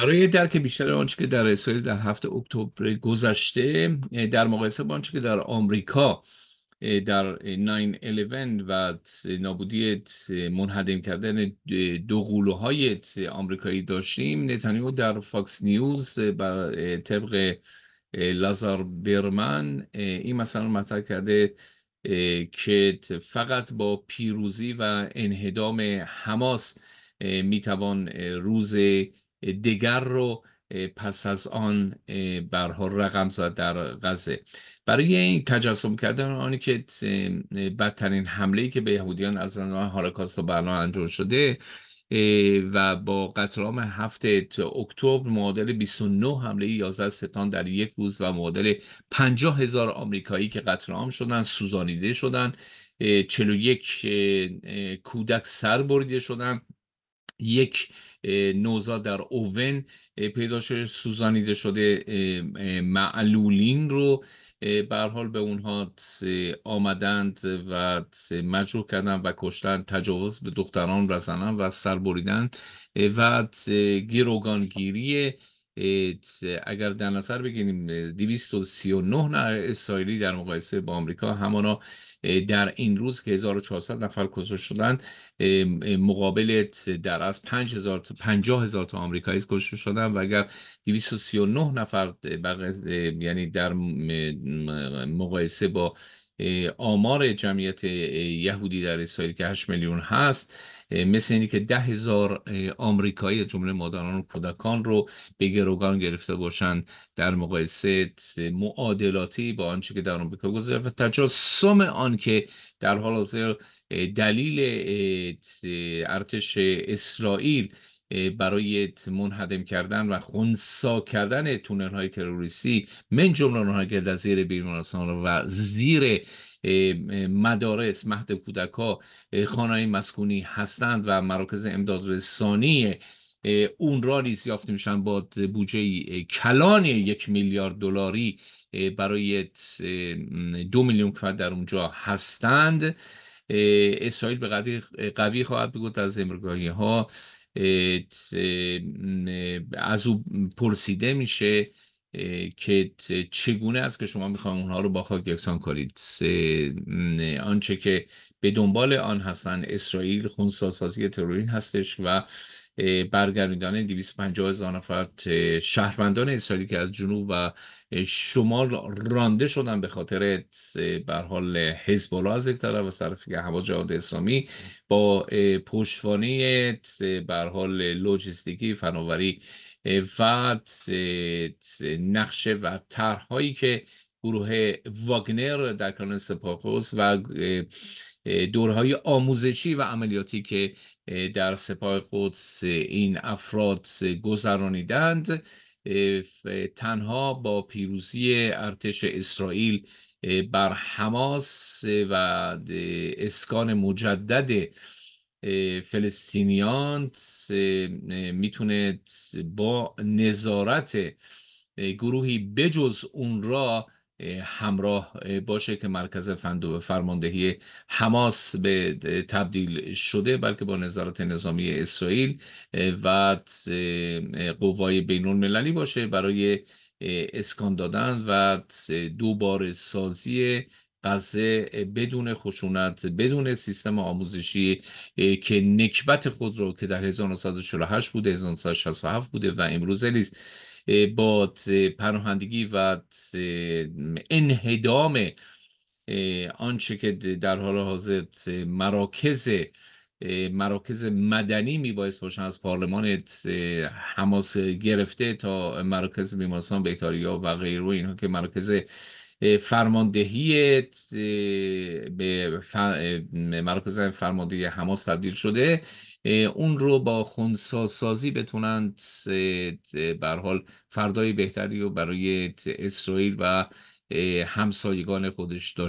برای درک بیشتر آنچه که در اسرائیل در هفته اکتبر گذشته یعنی در مقایسه با آنچه که در آمریکا در 9-11 و نابودی منهدم کردن دو آمریکایی داشتیم نتانیاهو در فاکس نیوز بر طبق لازار برمن این مثلا مطرح کرده که فقط با پیروزی و انهدام حماس میتوان روز دیگر رو پس از آن برها رقم زد در غزه برای این تجسم کردن آنی که بدترین حمله ای که به یهودیان از نوع هاراکاست و برنامه انجام شده و با قتل هفته هفت اکتبر معادل 29 حمله 11 ستان در یک روز و معادل 50 هزار آمریکایی که قتل عام شدن سوزانیده شدن 41 کودک سر بریده شدن یک نوزا در اوون پیدا شده سوزانیده شده معلولین رو بر حال به اونها آمدند و مجروح کردن و کشتن تجاوز به دختران زنان و سر بریدن و گیروگانگیری Uh, اگر در نظر بگیریم 239 نفر اسرائیلی در مقایسه با آمریکا همانا در این روز که 1400 نفر کشته شدن مقابل در از 5000 تا 50000 تا آمریکایی کشته شدن و اگر 239 نفر یعنی در مقایسه با آمار جمعیت یهودی در اسرائیل که 8 میلیون هست مثل اینی که ده هزار آمریکایی جمله مادران و کودکان رو به گروگان گرفته باشند در مقایسه معادلاتی با آنچه که در آمریکا گذارد و تجا سم آن که در حال حاضر دلیل ارتش اسرائیل برای منهدم کردن و خونسا کردن تونل های تروریستی من جمله که در زیر بیمارستان و زیر مدارس مهد کودک ها مسکونی هستند و مراکز رسانی اون را نیز یافته میشن با بودجه کلان یک میلیارد دلاری برای دو میلیون کفت در اونجا هستند اسرائیل به قدری قوی خواهد بود از امریکایی ها از او پرسیده میشه که چگونه است که شما میخوان اونها رو با خاک یکسان کنید آنچه که به دنبال آن هستن اسرائیل خونساسازی ترورین هستش و و 250 هزار نفر شهروندان اسرائیلی که از جنوب و شمال رانده شدن به خاطر بر حال حزب الله از یک طرف و طرف هوا جهاد اسلامی با پشتوانه بر حال لوجستیکی فناوری و نقشه و طرحهایی که گروه واگنر در کانون سپاکوس و دورهای آموزشی و عملیاتی که در سپاه قدس این افراد گذرانیدند تنها با پیروزی ارتش اسرائیل بر حماس و اسکان مجدد فلسطینیان میتونه با نظارت گروهی بجز اون را همراه باشه که مرکز فندو فرماندهی حماس به تبدیل شده بلکه با نظارت نظامی اسرائیل و قوای بینون المللی باشه برای اسکان دادن و دوباره سازی غزه بدون خشونت بدون سیستم آموزشی که نکبت خود رو که در 1948 بوده 1967 بوده و امروزه نیست با پناهندگی و انهدام آنچه که در حال حاضر مراکز مراکز مدنی میبایست باشن از پارلمان حماس گرفته تا مراکز بیمارستان بیتاریا و غیره اینها که مراکز فرماندهی به فر... مراکز فرماندهی حماس تبدیل شده اون رو با سازی بتونند بر حال فردای بهتری رو برای اسرائیل و همسایگان خودش داشت